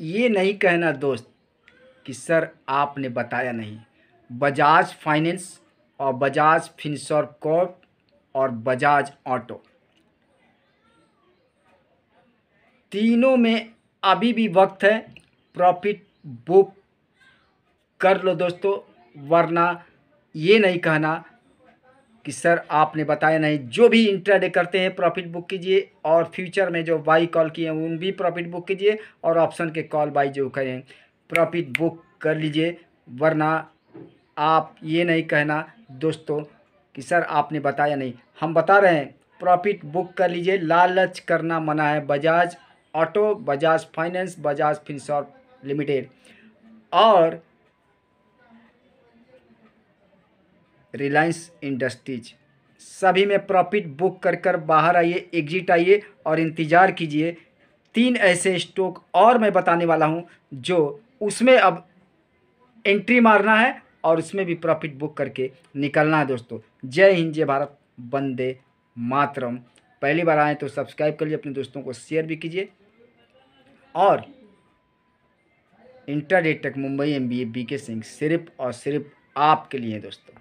ये नहीं कहना दोस्त कि सर आपने बताया नहीं बजाज फाइनेंस और बजाज फिनसोर कॉप और बजाज ऑटो तीनों में अभी भी वक्त है प्रॉफिट बुक कर लो दोस्तों वरना ये नहीं कहना कि सर आपने बताया नहीं जो भी इंट्राडे करते हैं प्रॉफिट बुक कीजिए और फ्यूचर में जो बाई कॉल किए हैं उन भी प्रॉफिट बुक कीजिए और ऑप्शन के कॉल बाई जो करें प्रॉफिट बुक कर लीजिए वरना आप ये नहीं कहना दोस्तों कि सर आपने बताया नहीं हम बता रहे हैं प्रॉफिट बुक कर लीजिए लालच करना मना है Bajaj Auto Bajaj Finance Bajaj Finserv Limited और रिलायंस इंडस्ट्रीज सभी में प्रॉफिट बुक कर कर बाहर आइए एग्जिट आइए और इंतज़ार कीजिए तीन ऐसे स्टॉक और मैं बताने वाला हूँ जो उसमें अब एंट्री मारना है और उसमें भी प्रॉफिट बुक करके निकलना है दोस्तों जय हिंद जय भारत बंदे मातरम पहली बार आएँ तो सब्सक्राइब करिए अपने दोस्तों को शेयर भी कीजिए और इंटरडे मुंबई एम बी के सिंह सिर्फ और सिर्फ आपके लिए दोस्तों